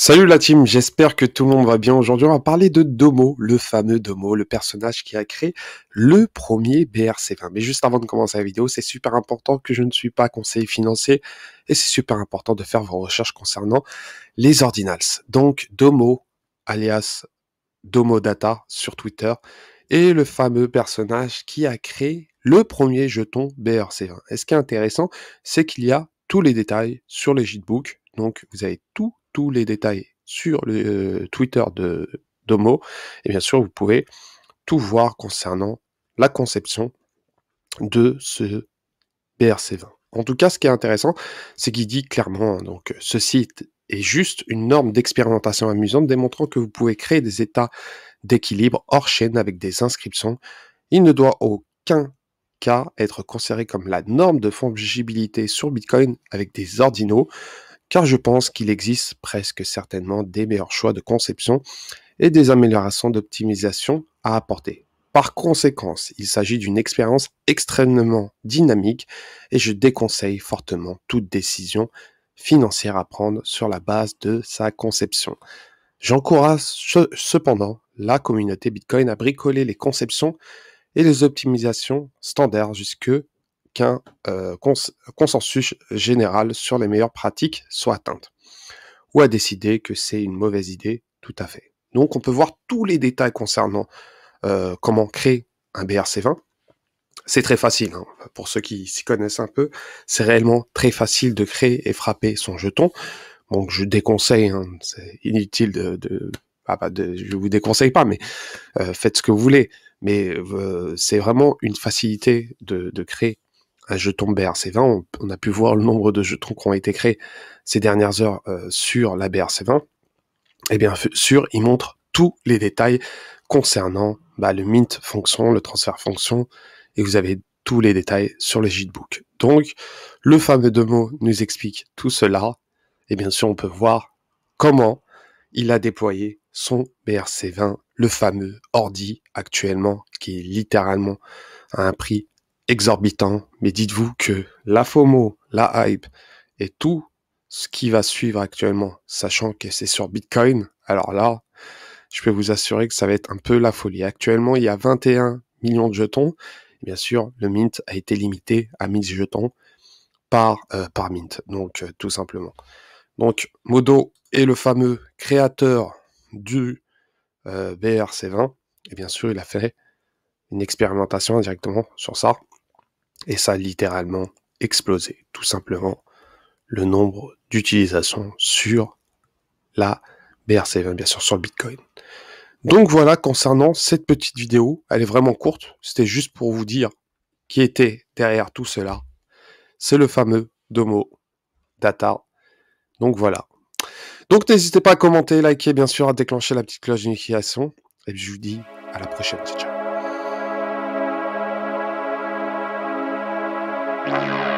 Salut la team, j'espère que tout le monde va bien. Aujourd'hui, on va parler de Domo, le fameux Domo, le personnage qui a créé le premier BRC20. Mais juste avant de commencer la vidéo, c'est super important que je ne suis pas conseiller financier et c'est super important de faire vos recherches concernant les ordinals. Donc Domo, alias Domo Data sur Twitter, est le fameux personnage qui a créé le premier jeton BRC20. Et ce qui est intéressant, c'est qu'il y a tous les détails sur les Jitbooks. Donc vous avez tout les détails sur le euh, Twitter de Domo. Et bien sûr, vous pouvez tout voir concernant la conception de ce BRC20. En tout cas, ce qui est intéressant, c'est qu'il dit clairement, hein, donc, ce site est juste une norme d'expérimentation amusante démontrant que vous pouvez créer des états d'équilibre hors chaîne avec des inscriptions. Il ne doit aucun cas être considéré comme la norme de fongibilité sur Bitcoin avec des ordinaux car je pense qu'il existe presque certainement des meilleurs choix de conception et des améliorations d'optimisation à apporter. Par conséquent, il s'agit d'une expérience extrêmement dynamique et je déconseille fortement toute décision financière à prendre sur la base de sa conception. J'encourage cependant la communauté Bitcoin à bricoler les conceptions et les optimisations standards jusque euh, consensus général sur les meilleures pratiques soit atteinte, ou à décider que c'est une mauvaise idée tout à fait. Donc on peut voir tous les détails concernant euh, comment créer un BRC20. C'est très facile, hein. pour ceux qui s'y connaissent un peu, c'est réellement très facile de créer et frapper son jeton. Donc je déconseille, hein, c'est inutile de, ah bah, de, je vous déconseille pas, mais euh, faites ce que vous voulez. Mais c'est vraiment une facilité de créer un jeton BRC20. On, a pu voir le nombre de jetons qui ont été créés ces dernières heures euh, sur la BRC20. Et eh bien sûr, il montre tous les détails concernant bah, le mint fonction, le transfert fonction, et vous avez tous les détails sur le JITBook. Donc, le fameux Demo nous explique tout cela, et eh bien sûr, on peut voir comment il a déployé son BRC20, le fameux ordi actuellement, qui est littéralement à un prix exorbitant, mais dites-vous que la FOMO, la hype et tout ce qui va suivre actuellement, sachant que c'est sur Bitcoin, alors là, je peux vous assurer que ça va être un peu la folie. Actuellement, il y a 21 millions de jetons. Bien sûr, le mint a été limité à 1000 jetons par, euh, par mint, donc euh, tout simplement. Donc, Modo est le fameux créateur du euh, BRC20, et bien sûr, il a fait une expérimentation directement sur ça. Et ça a littéralement explosé, tout simplement, le nombre d'utilisations sur la BRC20, bien sûr, sur le Bitcoin. Donc voilà, concernant cette petite vidéo, elle est vraiment courte, c'était juste pour vous dire qui était derrière tout cela. C'est le fameux Domo Data. Donc voilà. Donc n'hésitez pas à commenter, liker, bien sûr, à déclencher la petite cloche d'initiation. Et je vous dis à la prochaine. Ciao. Thank you.